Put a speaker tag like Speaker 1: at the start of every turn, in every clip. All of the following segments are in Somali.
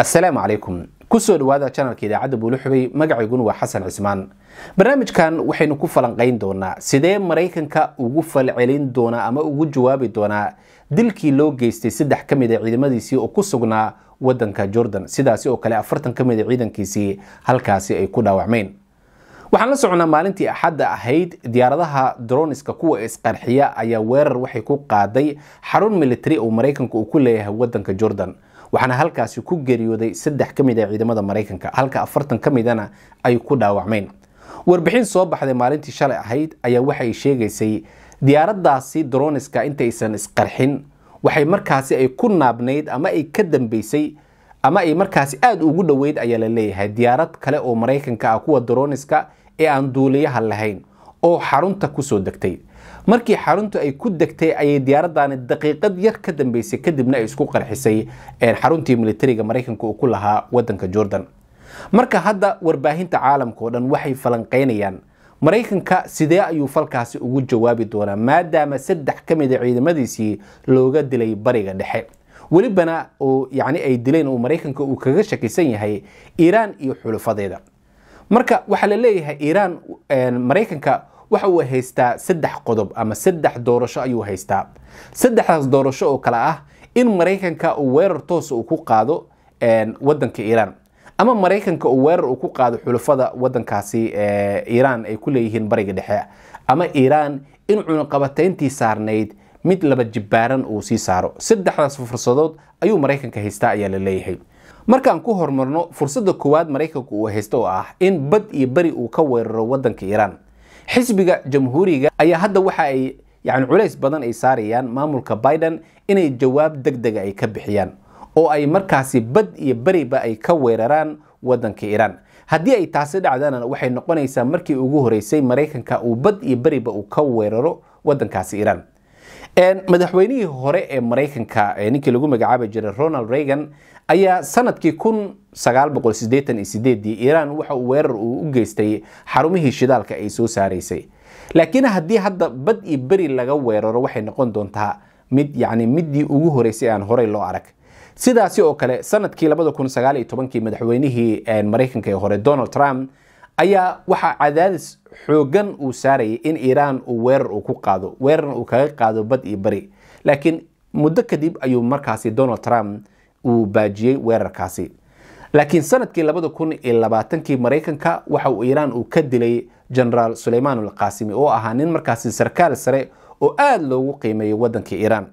Speaker 1: asalaamu calaykum kusoo dhawaada janalka idaacadda buulixubay magacayguna waa xasan cismaan barnaamijkan waxaynu ku falanqayn doonaa sidee maraykanka ugu falcelin doonaa ama ugu jawaabi doonaa dilkii loo geystay saddex ka mid a ciidamadiisii oo ku sugnaa waddanka jordan sidaasi oo kale afartan ka mid a ciidankiisii halkaasi ay ku dhaawacmeen waxaan la soconaa maalintii axadda ahayd diyaaradaha droniska kuwa isqarxiya ayaa weerar waxay ku qaaday xarun militari oo maraykanka uu ku leeyahay waddanka jordan waxaana halkaasi ku geeriyooday saddex ka mid a ah ciidamada maraykanka halka afartan ka midana ay ku dhaawacmeen warbixin soo baxday maalintii shalay ahayd ayaa waxay sheegaysay diyaaraddaasi droniska intaysan isqarxin waxay markaasi ay ku naabnayd ama ay ka dambeysay ama ay markaasi aada ugu dhoweyd ayaa la leeyahay diyaarad kale oo maraykanka ah kuwa droniska ee aan duuliyaha lahayn oo xarunta kusoo degtay markii xaruntu ay ku degtay ayay diyaaradani daqiiqad yar ka dambeysay kadibna ay isku qarxisay xaruntii militariga maraykanka uu ku lahaa waddanka jordan marka hadda warbaahinta caalamkaoo dhan waxay falanqaynayaan maraykanka sidee ayuu falkaasi ugu jawaabi doonaa maadaama saddex ka mid ah ciidamadiisii looga dilay bariga dhexe welibana oo yacni ay dileen uu maraykanka uu kaga shakisan yahay iiraan iyo xulufadeeda marka waxaa la leeyahay iiraan maraykanka waxa uu haystaa saddex qodob ama saddex doorasho ayuu haystaa saddexdaas doorasho oo kale ah in maraykanka uu weerar toos uu ku qaado wadanka iiraan ama maraykanka uu weerar uu ku qaado xulafada wadankaasi iiraan ay ku leeyihiin bariga dhexe ama iiraan in cunuqabatayntii saarnayd mid laba jibbaaran uu sii saaro saddexdaas fursadood ayuu maraykanka haystaa ayaa la leeyahay markaan ku hormarno fursadda koowaad maraykanku uu haysto oo ah in bad iyo beri uu ka weeraro wadanka iiraan xisbiga jamhuuriga ayaa hadda waxa ay yani culays badan ay saarayaan maamulka biden inay jawaab deg dega ah ay ka bixiyaan oo ay markaasi bad iyo beriba ay ka weeraraan waddanka iiraan haddii ay taasi dhacdana waxay noqonaysaa markii ugu horeysay maraykanka uu bad iyo beriba uu ka weeraro waddankaasi iiraan madaxweynihii hore ee maraykanka ninkii lagu magacaaba jiray ronald reagan ayaa sanadkii kun sagaal boqol sideetan iyo sideedii iiraan waxa uu weerar uu u geystay xarumihii shidaalka ay soo saaraysay laakiin haddii hadda bad iyo beri laga weeraro waxay noqon doontaa mid yacni midii ugu horeysay aan horey loo arag sidaasi oo kale sanadkii labada kun sagaal iyo tobankii madaxweynihii maraykanka ee hore donald trump ayaa waxaa cadaadis xoogan uu saarayay in iiraan uu weerar uu ku qaado weerar uu kaga qaado bad iyo beri laakiin muddo kadib ayuu markaasi donald trump uu baajiyey weerarkaasi laakiin sanadkii labada kun iyo labaatankii maraykanka waxa uu iiraan uu ka dilay jenaraal suleymaan alqaasimi oo ahaa nin markaasi sarkaal sare oo aada loogu qiimeeyey waddanka iiraan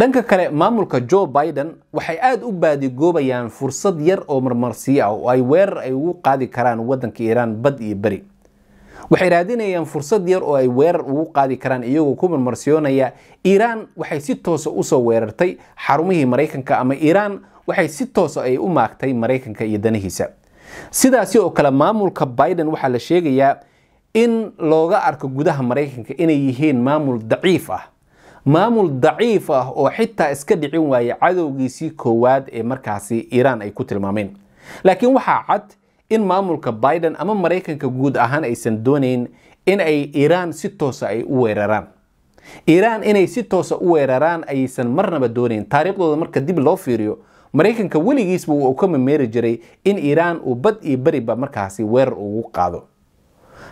Speaker 1: dhanka kale maamulka jo biden waxay aada u baadigoobayaan fursad yar oo marmarsiyo ah oo ay weerar ay ugu qaadi karaan waddanka iiraan bad iyo beri waxay raadinayaan fursad yar oo ay weerar ugu qaadi karaan iyagoo ku marmarsiyoonaya iiraan waxay si toosa ah usoo weerartay xarumihii maraykanka ama iiraan waxay si toosa ah ay u maagtay maraykanka iyo danihiisa sidaasi oo kale maamulka biden waxaa la sheegayaa in looga arko gudaha maraykanka inay yihiin maamul daciif ah maamul daciif ah oo xitaa iska dhicin waaya cadowgiisii koowaad ee markaasi iiraan ay ku tilmaameen laakiin waxaa cad in maamulka biden ama maraykanka guud ahaan aysan doonayn in ay iiraan si toosa ay u weeraraan iiraan inay si toosa u weeraraan ayaysan marnaba doonayn taariikhdooda marka dib loo fiiriyo maraykanka weligiisba uu ka mameeri jiray in iiraan uu bad iyo beriba markaasi weerar ugu qaado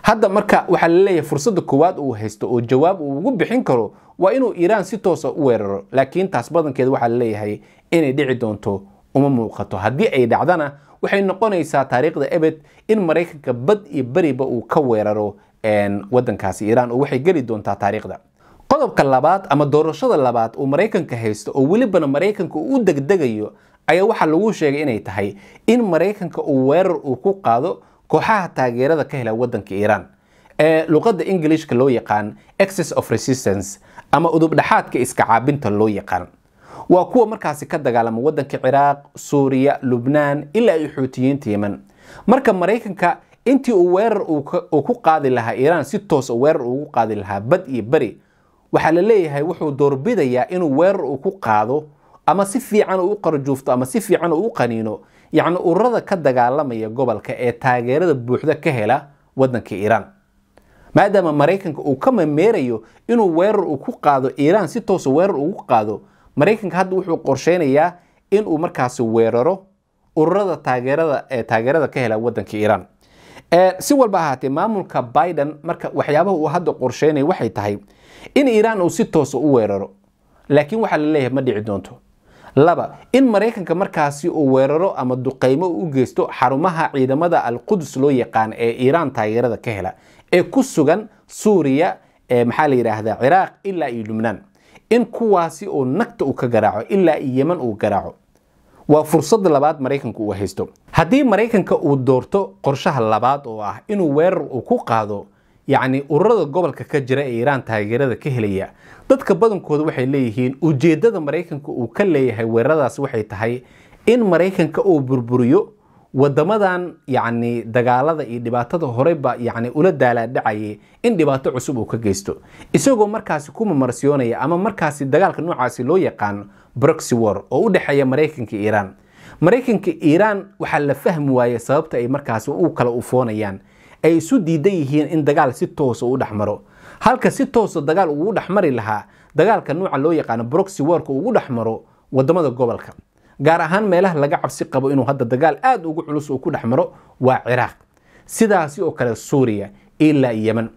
Speaker 1: hadda marka waxaa laleeyahay fursadda koowaad uu haysto oo jawaab uu ugu bixin karo waa inuu iiraan si toosa u weeraro laakiin taas badankeed waxaa laleeyahay inay dhici doonto uma muuqato haddii ay dhacdana waxay noqonaysaa taariikhda ebed in maraykanka bad iyo beriba uu ka weeraro wadankaasi iiraan oo waxay geli doontaa taariikhda qodobka labaad ama doorashada labaad uu maraykanka haysto oo welibana maraykanka uu u degdegayo ayaa waxaa lagu sheegay inay tahay in maraykanka uu weerar uu ku qaado kooxaha taageerada ka hela wadanka iiraan ee luqadda ingilishka loo yaqaan excess of resistance ama udubdhaxaadka iska caabinta loo yaqaan waa kuwa markaasi ka dagaalama waddanka ciraaq suuriya lubnaan ilaa ay xuutiyiinta yeman marka maraykanka intii uu weerar uu ku qaadi lahaa iiraan si toosa ah weerar ugu qaadi lahaa bad iyo beri waxaa la leeyahay wuxuu doorbidayaa inuu weerar uu ku qaado ama si fiican uu u qarjuufto ama si fiican uu u qaniino yacni ururada ka dagaalamaya gobolka ee taageerada buuxda ka hela waddanka iiraan maadaama maraykanka uu ka mameerayo inuu weerar uu ku qaado iiraan si toosa ah weerar ugu qaado maraykanka hadda wuxuu qorsheynayaa inuu markaasi weeraro ururada taageerada ka hela wadanka iiraan si walba ahaatee maamulka biden marka waxyaabaha uu hadda qorsheynaya waxay tahay in iiraan uu si toosa ah u weeraro laakiin waxaa la leeyahay ma dhici doonto laba in maraykanka markaasi uu weeraro ama duqeymo u geysto xarumaha ciidamada alqudus loo yaqaan ee iiraan taageerada ka hela ee ku sugan suuriya maxaa la yidhaahdaa ciraaq ilaa iyo lubnaan in kuwaasi uu nagta uu ka garaaco ilaa yeman uu garaaco waa fursadda labaad maraykanka uu haysto haddii maraykanka uu doorto qorshaha labaad oo ah inuu weerar uu ku qaado yacni ururada gobolka ka jira ee iiraan taageerada ka helaya dadka badankooda waxay leeyihiin ujeeddada maraykanka uu ka leeyahay weeraradaas waxay tahay in maraykanka uu burburiyo wadamadan yacni dagaalada iyo dhibaatada horeyba yacni ula daalaadhacayay in dhibaato cusub uu ka geysto isagoo markaasi ku mamarsiyoonaya ama markaasi dagaalka noocaasi loo yaqaan broxy war oo u dhexeeya maraykanka iiraan maraykanka iiraan waxaa la fahmi waayey sababta ay markaasi u kala ufoonayaan ay isu diidan yihiin in dagaal si toosa ah u dhexmaro halka si toosa ah dagaal dhex mari lahaa dagaalka nuuca loo yaqaano broxy warka ugu dhexmaro wadamada gobolka gaar ahaan meelaha laga cabsi qabo inuu hadda dagaal aad ugu culus uu ku dhex maro waa ciraaq sidaasi oo kale suuriya ilaa yeman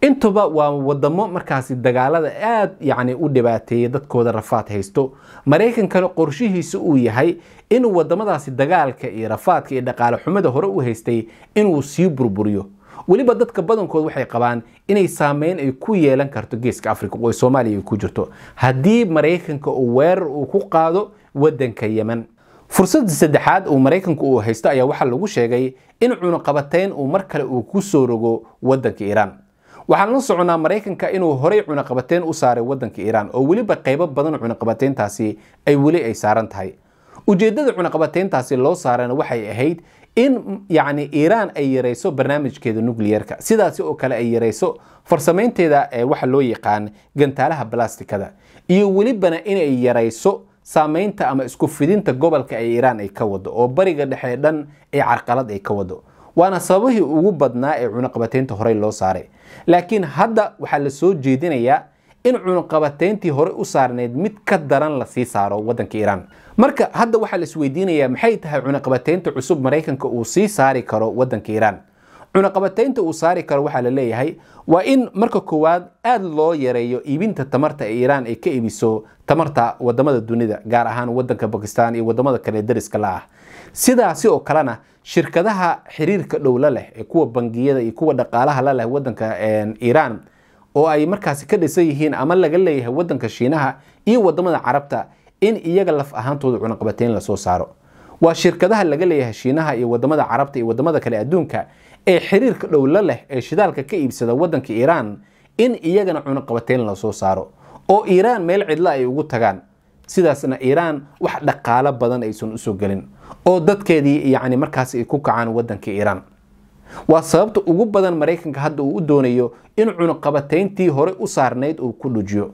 Speaker 1: intuba waa wadamo markaasi dagaalada aad yacni u dhibaateeyay dadkooda rafaad haysto maraykankana qorshihiisa uu yahay inuu waddamadaasi dagaalka iyo rafaadka iyo dhaqaale xumada hore u haystay inuu sii burburiyo weliba dadka badankood waxay qabaan inay saameyn ay ku yeelan karto geeska africa oo soomaaliya ay ku jirto haddii maraykanka uu weerar uu ku qaado waddanka yemen fursadda saddexaad uu maraykanku uu haysto ayaa waxaa lagu sheegay in cunuqabateyn uu mar kale uu ku soo rogo waddanka iiraan waxaan la soconaa maraykanka inuu horey cunuqabateyn u saaray waddanka iiraan oo weliba qaybo badan cunuqabateyntaasi ay weli ay saaran tahay ujeeddada cunuqabateyntaasi loo saarana waxay ahayd in yani iiraan ay yarayso barnaamijkeeda nucliyerka sidaasi oo kale ay yarayso farsameynteeda waxa loo yaqaan gantaalaha balastikada iyo welibana inay yarayso saameynta ama isku fidinta gobolka ee iiraan ay ka wado oo bariga dhexee dhan ee carqalad ay ka wado waana sababihii ugu badnaa ee cunuqabateynta horey loo saaray laakiin hadda waxaa la soo jeedinayaa in cunuqabateyntii horey u saarneyd mid ka daran lasii saaro waddanka iiraan marka hadda waxaa laisweydiinayaa maxay tahay cunaqabateynta cusub maraykanka uu sii saari karo wadanka iiraan cunaqabateynta uu saari karo waxaa la leeyahay waa in marka koowaad aad loo yareeyo iibinta tamarta ee iiraan ay ka iibiso tamarta wadamada dunida gaar ahaan wadanka bakistan iyo wadamada kale dariska la ah sidaasi oo kalena shirkadaha xiriirka dhow la leh ee kuwa bangiyada iyo kuwa dhaqaalaha la leh wadanka iiraan oo ay markaasi ka dhisan yihiin ama laga leeyahay wadanka shiinaha iyo wadamada carabta in iyaga laf ahaantooda cunaqabateyn lasoo saaro waa shirkadaha laga leeyahay shiinaha iyo wadamada carabta iyo wadamada kale adduunka ee xiriirka dhowlo leh ee shidaalka ka iibsada waddanka iiraan in iyagana cunaqabateyn lasoo saaro oo iiraan meel cidla ay ugu tagaan sidaasna iiraan wax dhaqaalo badan aysan usoo gelin oo dadkeedii yacni markaas ay ku kacaan waddanka iiraan waa sababta ugu badan maraykanka hadda uu u doonayo in cunaqabateyntii hore u saarnayd uu ku dhujiyo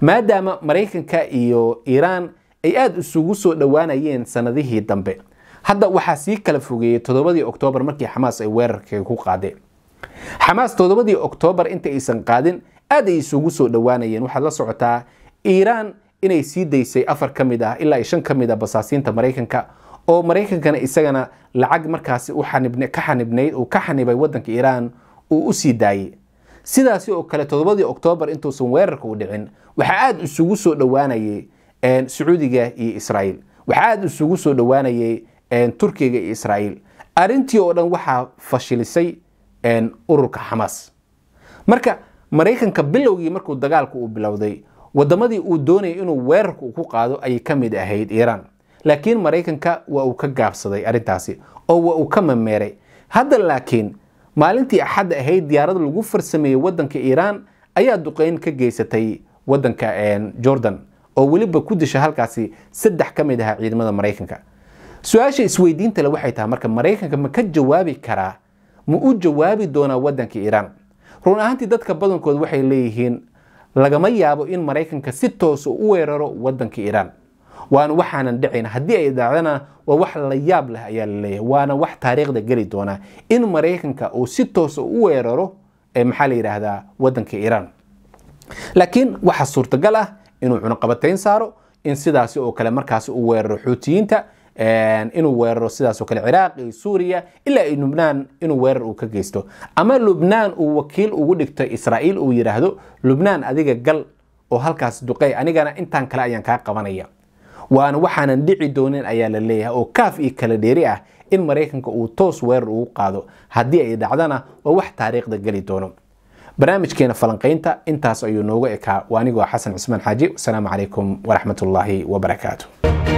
Speaker 1: maadaama maraykanka iyo iiraan ay aada isugu soo dhowaanayeen sanadihii dambe hadda waxaa sii kala fogeeyey toddobadii oktoobar markii xamaas ay weerarkii ku qaadeen xamaas toddobadii oktoobar inta aysan qaadin aad ay isugu soo dhowaanayeen waxaad la socotaa iiraan inay sii daysay afar ka mid ah ilaa shan ka mid ah basaasiinta maraykanka oo maraykankana isagana lacag markaasi ka xanibnayd uu ka xanibay waddanka iiraan uu u sii daayey sidaasi oo kale todobadii oktoobar intuusan weerarka u dhicin waxaa aada isugu soo dhowaanayay sacuudiga iyo israa'iil waxaa aada isugu soo dhowaanayay turkiga iyo israa'iil arrintii oo dhan waxaa fashilisay ururka xamaas marka maraykanka bilowgii markuu dagaalku uu bilowday waddamadii uu doonayay inuu weerarka uu ku qaado ayay ka mid ahayd iiraan laakiin maraykanka waa uu ka gaabsaday arrintaasi oo waa uu ka mameeray hadda laakiin maalintii axadda ahayd diyaarada lagu farsameeyey waddanka iiraan ayaa duqeyn ka geysatay waddanka jordan oo weliba ku disha halkaasi saddex ka mid aha ciidamada maraykanka su-aasha isweydiinta le waxay tahay marka maraykanka ma ka jawaabi karaa ma u jawaabi doonaa waddanka iiraan run ahaantii dadka badankood waxay leeyihiin lagama yaabo in maraykanka si toos ah u weeraro waddanka iiraan waana waxaanan dhacayn haddii ay dhacdana waa wax la yaab leh ayaa laleeyahay waana wax taariikhda geli doonaa in maraykanka uu si toosa ah u weeraro maxaa la yidhaahdaa wadanka iiraan laakiin waxaa suurtagal ah inuu cunuqabatayn saaro in sidaasi oo kale markaasi u weeraro xuutiyiinta inuu weeraro sidaasoo kale ciraaq iyo suuriya ilaa iyo lubnaan inuu weerar uu ka geysto ama lubnaan uu wakiil ugu dhigto israa'iil uu yidhaahdo lubnaan adiga gal oo halkaas duqey anigana intaan kale ayaan kaa qabanaya waana waxaanan dhici doonin ayaa la leeyahay oo kaaf iyo kala dheeri ah in maraykanka uu toos weerar ugu qaado haddii ay dhacdana waa wax taariikhda geli doono barnaamijkeena falanqaynta intaas ayuu noogu ekaa waa anigoo xasan cismaan xaaji wasalaamu calaykum waraxmatullaahi wabarakaatu